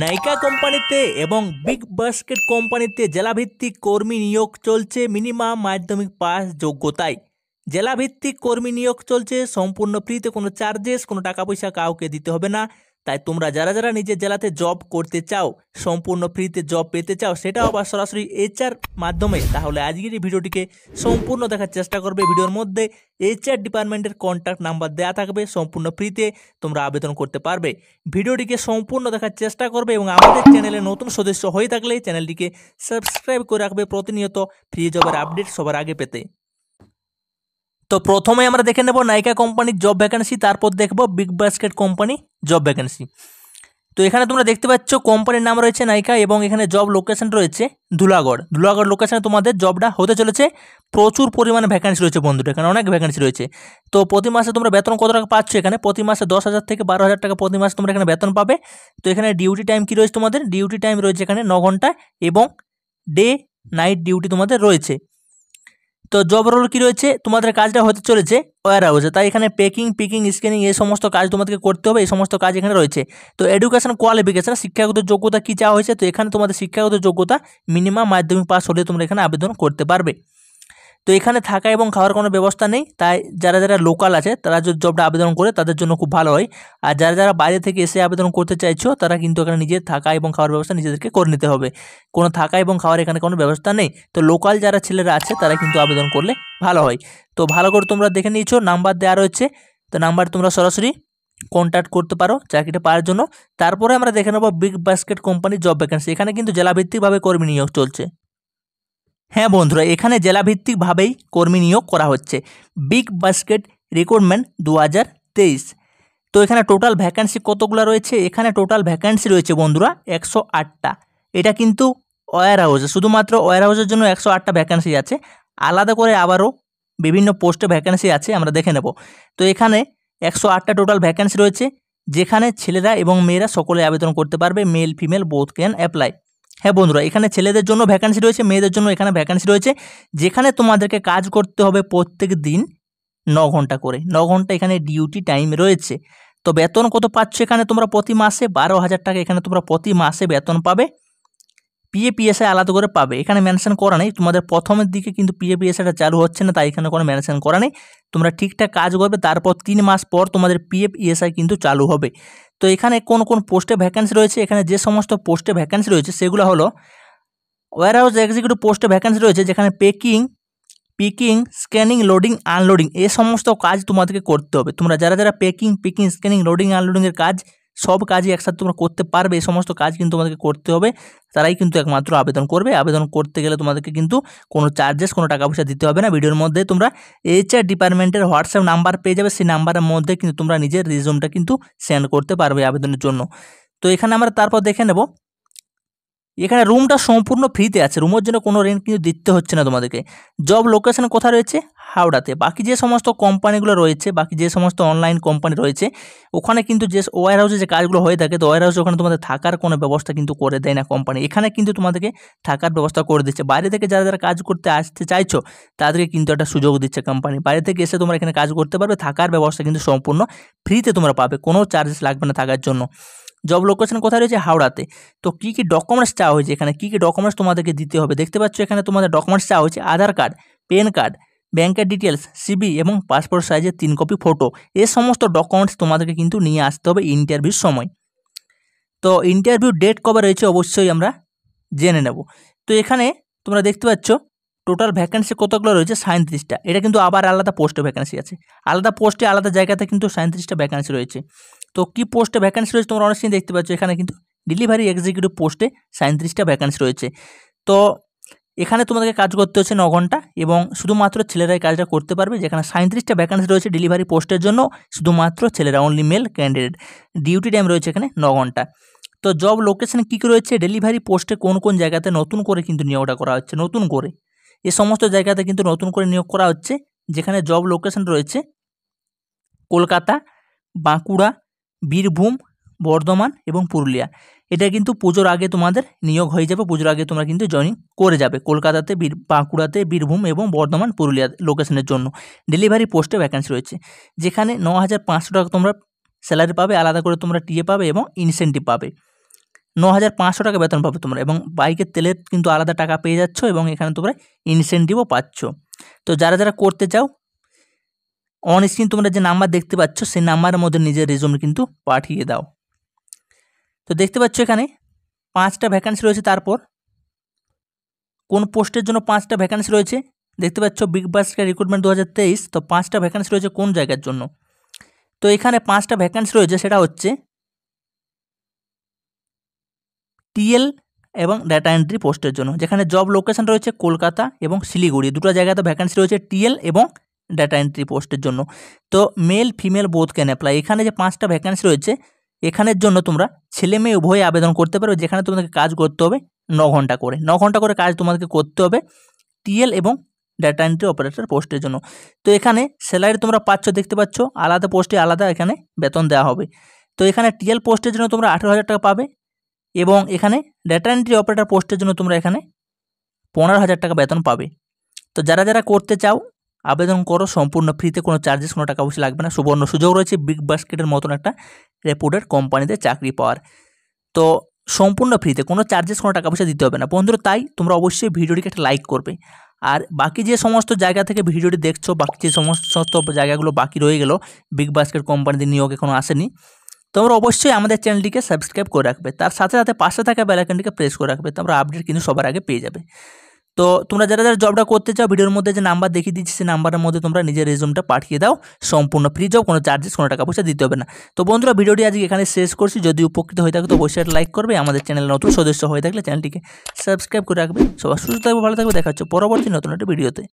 নাইকা কোম্পানিতে এবং big basket কোম্পানিতে জেলাভিত্তিক কর্মী নিয়োগ চলছে মিনিমাম মাধ্যমিক পাস যোগ্যতায় জেলাভিত্তিক কর্মী নিয়োগ চলছে সম্পূর্ণ ফ্রিতে কোনো চার্জেস কোনো টাকা পয়সা কাউকে দিতে হবে না তাই তোমরা যারা যারা নিজের জেলাতে জব করতে চাও সম্পূর্ণ ফ্রিতে জব পেতে চাও সেটা আবার সরাসরি এইচআর মাধ্যমে তাহলে আজকের এই ভিডিওটিকে সম্পূর্ণ দেখার চেষ্টা করবে ভিডিওর মধ্যে এইচআর ডিপার্টমেন্টের কন্ট্যাক্ট নাম্বার দেওয়া থাকবে সম্পূর্ণ ফ্রিতে তোমরা আবেদন করতে পারবে ভিডিওটিকে সম্পূর্ণ দেখার চেষ্টা করবে এবং আমাদের চ্যানেলে নতুন সদস্য হয়ে থাকলে চ্যানেলটিকে সাবস্ক্রাইব করে রাখবে প্রতিনিয়ত ফ্রি জবের আপডেট সবার আগে পেতে তো প্রথমে আমরা দেখে নেব নাইকা কোম্পানির জব ভ্যাকেন্সি তারপর দেখব Big Basket company job vacancy তো এখানে তোমরা দেখতে পাচ্ছ কোম্পানির নাম রয়েছে নাইকা এবং এখানে জব লোকেশন রয়েছে ধুলাগড় ধুলাগড় লোকেশনে তোমাদের জবটা হতে চলেছে প্রচুর পরিমাণে ভ্যাকেন্সি রয়েছে বন্ধুটা এখানে অনেক ভ্যাকেন্সি রয়েছে তো প্রতি মাসে তোমরা বেতন কত টাকা পাচ্ছ এখানে প্রতি মাসে দশ হাজার থেকে বারো হাজার টাকা প্রতি মাসে তোমরা এখানে বেতন পাবে তো এখানে ডিউটি টাইম কী রয়েছে তোমাদের ডিউটি টাইম রয়েছে এখানে ন ঘন্টা এবং ডে নাইট ডিউটি তোমাদের রয়েছে তো জব রোল কী রয়েছে তোমাদের কাজটা হতে চলেছে ওয়ার হাউসে তাই এখানে প্যাকিং পিকিং স্ক্যানিং এই সমস্ত কাজ তোমাদেরকে করতে হবে এই সমস্ত কাজ এখানে রয়েছে তো এডুকেশন কোয়ালিফিকেশন শিক্ষাগত যোগ্যতা কী চাওয়া হয়েছে তো এখানে তোমাদের শিক্ষাগত যোগ্যতা মিনিমাম মাধ্যমিক পাস হলে তোমরা এখানে আবেদন করতে পারবে তো এখানে থাকা এবং খাওয়ার কোনো ব্যবস্থা নেই তাই যারা যারা লোকাল আছে তারা যদি জবটা আবেদন করে তাদের জন্য খুব ভালো হয় আর যারা যারা বাইরে থেকে এসে আবেদন করতে চাইছো তারা কিন্তু এখানে নিজের থাকা এবং খাওয়ার ব্যবস্থা নিজেদেরকে করে নিতে হবে কোনো থাকা এবং খাওয়ার এখানে কোনো ব্যবস্থা নেই তো লোকাল যারা ছেলেরা আছে তারা কিন্তু আবেদন করলে ভালো হয় তো ভালো করে তোমরা দেখে নিয়েছো নাম্বার দেওয়া রয়েছে তো নাম্বার তোমরা সরাসরি কন্ট্যাক্ট করতে পারো চাকরিটা পাওয়ার জন্য তারপরে আমরা দেখে নেবো Big Basket company job vacancy এখানে কিন্তু জেলাভিত্তিকভাবে কর্মী নিয়োগ চলছে হ্যাঁ বন্ধুরা এখানে জেলাভিত্তিকভাবেই কর্মী নিয়োগ করা হচ্ছে বিগ বাস্কেট রিক্রুটমেন্ট দু তো এখানে টোটাল ভ্যাকান্সি কতগুলো রয়েছে এখানে টোটাল ভ্যাকান্সি রয়েছে বন্ধুরা একশো আটটা এটা কিন্তু ওয়ার হাউসে শুধুমাত্র ওয়ার হাউসের জন্য একশো আটটা ভ্যাকান্সি আছে আলাদা করে আবারও বিভিন্ন পোস্টে ভ্যাকান্সি আছে আমরা দেখে নেব তো এখানে একশো আটটা টোটাল ভ্যাকান্সি রয়েছে যেখানে ছেলেরা এবং মেয়েরা সকলে আবেদন করতে পারবে male female both can apply হ্যাঁ বন্ধুরা এখানে ছেলেদের জন্য ভ্যাকান্সি রয়েছে মেয়েদের জন্য এখানে ভ্যাকান্সি রয়েছে যেখানে তোমাদেরকে কাজ করতে হবে প্রত্যেক দিন ন ঘন্টা করে ন ঘন্টা এখানে ডিউটি টাইম রয়েছে তো বেতন কত পাচ্ছ এখানে তোমরা প্রতি মাসে বারো হাজার টাকা এখানে তোমরা প্রতি মাসে বেতন পাবে পিএপিএসআই আলাদা করে পাবে এখানে মেনশন করা নেই তোমাদের প্রথমের দিকে কিন্তু পিএপিএসআইটা চালু হচ্ছে না তাই এখানে কোনো মেনশন করা নেই তোমরা ঠিকঠাক কাজ করবে তারপর তিন মাস পর তোমাদের পিএফ কিন্তু চালু হবে তো এখানে কোন কোন পোস্টে ভ্যাকেন্সি রয়েছে এখানে যে সমস্ত পোস্টে ভ্যাকেন্সি রয়েছে সেগুলো হলো হাউস এক্সিকিউটিভ পোস্টে ভ্যাকেন্সি রয়েছে যেখানে packing picking scanning loading unloading এ সমস্ত কাজ তোমাদেরকে করতে হবে তোমরা যারা যারা পেকিং পিকিং স্ক্যানিং লোডিং আনলোডিংয়ের কাজ সব কাজই একসাথে তোমরা করতে পারবে এই সমস্ত কাজ কিন্তু তোমাদেরকে করতে হবে তারাই কিন্তু একমাত্র আবেদন করবে আবেদন করতে গেলে তোমাদেরকে কিন্তু কোনো চার্জেস কোনো টাকা পয়সা দিতে হবে না ভিডিওর মধ্যে তোমরা এইচআর ডিপার্টমেন্টের হোয়াটসঅ্যাপ নাম্বার পেয়ে যাবে সেই নাম্বারের মধ্যে কিন্তু তোমরা নিজের রিজিউমটা কিন্তু সেন্ড করতে পারবে আবেদনের জন্য তো এখানে আমরা তারপর দেখে নেব এখানে রুমটা সম্পূর্ণ ফ্রিতে আছে রুমের জন্য কোনো রেন্ট কিন্তু দিতে হচ্ছে না তোমাদেরকে জব লোকেশন কোথায় রয়েছে হাওড়াতে বাকি যে সমস্ত কোম্পানিগুলো রয়েছে বাকি যে সমস্ত অনলাইন কোম্পানি রয়েছে ওখানে কিন্তু যে ওয়ার হাউসে যে কাজগুলো হয়ে থাকে তো ওয়ার হাউসে ওখানে তোমাদের থাকার কোনো ব্যবস্থা কিন্তু করে দেয় না কোম্পানি এখানে কিন্তু তোমাদেরকে থাকার ব্যবস্থা করে দিচ্ছে বাইরে থেকে যারা যারা কাজ করতে আসতে চাইছো তাদেরকে কিন্তু একটা সুযোগ দিচ্ছে কোম্পানি বাইরে থেকে এসে তোমরা এখানে কাজ করতে পারবে থাকার ব্যবস্থা কিন্তু সম্পূর্ণ ফ্রিতে তোমরা পাবে কোনো চার্জেস লাগবে না থাকার জন্য জব লোকেশন কোথায় রয়েছে হাওড়াতে তো কী কী ডকুমেন্টস চাওয়া হয়েছে এখানে কী কী ডকুমেন্টস তোমাদেরকে দিতে হবে দেখতে পাচ্ছ এখানে তোমাদের ডকুমেন্টস চাওয়া হয়েছে আধার কার্ড প্যান কার্ড ব্যাংকের ডিটেলস সিবি এবং পাসপোর্ট সাইজের তিন কপি ফটো এ সমস্ত ডকুমেন্টস তোমাদেরকে কিন্তু নিয়ে আসতে হবে ইন্টারভিউর সময় তো ইন্টারভিউ ডেট কবে রয়েছে অবশ্যই আমরা জেনে নেব তো এখানে তোমরা দেখতে পাচ্ছ টোটাল ভ্যাকেন্সি কতগুলো রয়েছে সাঁত্রিশটা এটা কিন্তু আবার আলাদা পোস্টে ভ্যাকেন্সি আছে আলাদা পোস্টে আলাদা জায়গাতে কিন্তু সাঁত্রিশটা ভ্যাকেন্সি রয়েছে তো কি পোস্টে ভ্যাকান্সি রয়েছে তোমরা অনেক দেখতে পাচ্ছ এখানে কিন্তু ডেলিভারি এক্সিকিউটিভ পোস্টে সাঁত্রিশটা ভ্যাকান্সি রয়েছে তো এখানে তোমাদেরকে কাজ করতে হচ্ছে ন ঘন্টা এবং শুধুমাত্র ছেলেরাই কাজটা করতে পারবে যেখানে সাঁত্রিশটা ভ্যাকান্সি রয়েছে ডেলিভারি পোস্টের জন্য শুধুমাত্র ছেলেরা only male candidate duty time রয়েছে এখানে ন ঘন্টা তো জব লোকেশন কী কী রয়েছে ডেলিভারি পোস্টে কোন কোন জায়গাতে নতুন করে কিন্তু নিয়োগটা করা হচ্ছে নতুন করে এ সমস্ত জায়গাতে কিন্তু নতুন করে নিয়োগ করা হচ্ছে যেখানে জব লোকেশন রয়েছে কলকাতা বাঁকুড়া বীরভূম বর্ধমান এবং পুরুলিয়া এটা কিন্তু পুজোর আগে তোমাদের নিয়োগ হয়ে যাবে পুজোর আগে তোমরা কিন্তু জয়েনিং করে যাবে কলকাতাতে বীর বাঁকুড়াতে বীরভূম এবং বর্ধমান পুরুলিয়া লোকেশনের জন্য ডেলিভারি পোস্টে ভ্যাকেন্সি রয়েছে যেখানে ন হাজার পাঁচশো টাকা তোমরা স্যালারি পাবে আলাদা করে তোমরা টিএ পাবে এবং ইনসেন্টিভ পাবে ন হাজার পাঁচশো টাকা বেতন পাবে তোমরা এবং বাইকের তেলের কিন্তু আলাদা টাকা পেয়ে যাচ্ছ এবং এখানে তোমরা ইনসেন্টিভও পাচ্ছ তো যারা যারা করতে চাও অন স্ক্রিন তোমরা যে নাম্বার দেখতে পাচ্ছ সেই নাম্বারের মধ্যে নিজের রেজুম কিন্তু পাঠিয়ে দাও তো দেখতে পাচ্ছ এখানে পাঁচটা ভ্যাকান্সি রয়েছে তারপর কোন পোস্টের জন্য পাঁচটা ভ্যাকান্সি রয়েছে দেখতে পাচ্ছ বিগ বাস্কেট রিক্রুটমেন্ট দু তো পাঁচটা ভ্যাকান্সি রয়েছে কোন জায়গার জন্য তো এখানে পাঁচটা ভ্যাকান্সি রয়েছে সেটা হচ্ছে টিএল এবং ডাটা এন্ট্রি পোস্টের জন্য যেখানে জব লোকেশান রয়েছে কলকাতা এবং শিলিগুড়ি দুটো জায়গাতে ভ্যাকান্সি রয়েছে টিএল এবং ডাটা এন্ট্রি পোস্টের জন্য তো male female both can apply এখানে যে পাঁচটা ভ্যাকান্সি রয়েছে এখানের জন্য তোমরা ছেলে মেয়ে উভয়ে আবেদন করতে পারো যেখানে তোমাদেরকে কাজ করতে হবে ন ঘন্টা করে ন ঘন্টা করে কাজ তোমাদেরকে করতে হবে টিএল এবং ডাটা এন্ট্রি অপারেটর পোস্টের জন্য তো এখানে স্যালারি তোমরা পাচ্ছ দেখতে পাচ্ছ আলাদা পোস্টে আলাদা এখানে বেতন দেওয়া হবে তো এখানে টিএল পোস্টের জন্য তোমরা আঠেরো হাজার টাকা পাবে এবং এখানে ডাটা এন্ট্রি অপারেটর পোস্টের জন্য তোমরা এখানে পনেরো হাজার টাকা বেতন পাবে তো যারা যারা করতে চাও আবেদন করো সম্পূর্ণ ফ্রিতে কোনো চার্জেস কোনো টাকা পয়সা লাগবে না সুবর্ণ সুযোগ রয়েছে বিগ বাস্কেটের মতন একটা রেপুটেড কোম্পানিতে চাকরি পাওয়ার তো সম্পূর্ণ ফ্রিতে কোনো চার্জেস কোনো টাকা পয়সা দিতে হবে না বন্ধুরা তাই তোমরা অবশ্যই ভিডিওটিকে একটা লাইক করবে আর বাকি যে সমস্ত জায়গা থেকে ভিডিওটি দেখছো বাকি যে সমস্ত জায়গাগুলো বাকি রয়ে গেল বিগ বাস্কেট কোম্পানিতে নিয়োগ এখনও আসেনি তোমরা অবশ্যই আমাদের চ্যানেলটিকে সাবস্ক্রাইব করে রাখবে তার সাথে সাথে পাশে থাকা বেলাইকনটিকে প্রেস করে রাখবে তোমরা আপডেট কিন্তু সবার আগে পেয়ে যাবে তো তোমরা যারা যারা জবটা করতে চাও ভিডিওর মধ্যে যে নাম্বার দেখিয়ে দিচ্ছি সেই নাম্বারের মধ্যে তোমরা নিজের রেজুমটা পাঠিয়ে দাও সম্পূর্ণ ফ্রি জব কোনো চার্জেস কোনো টাকা পয়সা দিতে হবে না তো বন্ধুরা ভিডিওটি আজকে এখানে শেষ করছি যদি উপকৃত হয়ে থাকে তো অবশ্যই লাইক করবে আমাদের চ্যানেল নতুন সদস্য হয়ে থাকলে চ্যানেলটিকে সাবস্ক্রাইব করে রাখবে সবাই সুস্থ থাকবে ভালো থাকবে দেখা হচ্ছে পরবর্তী নতুন একটা ভিডিওতে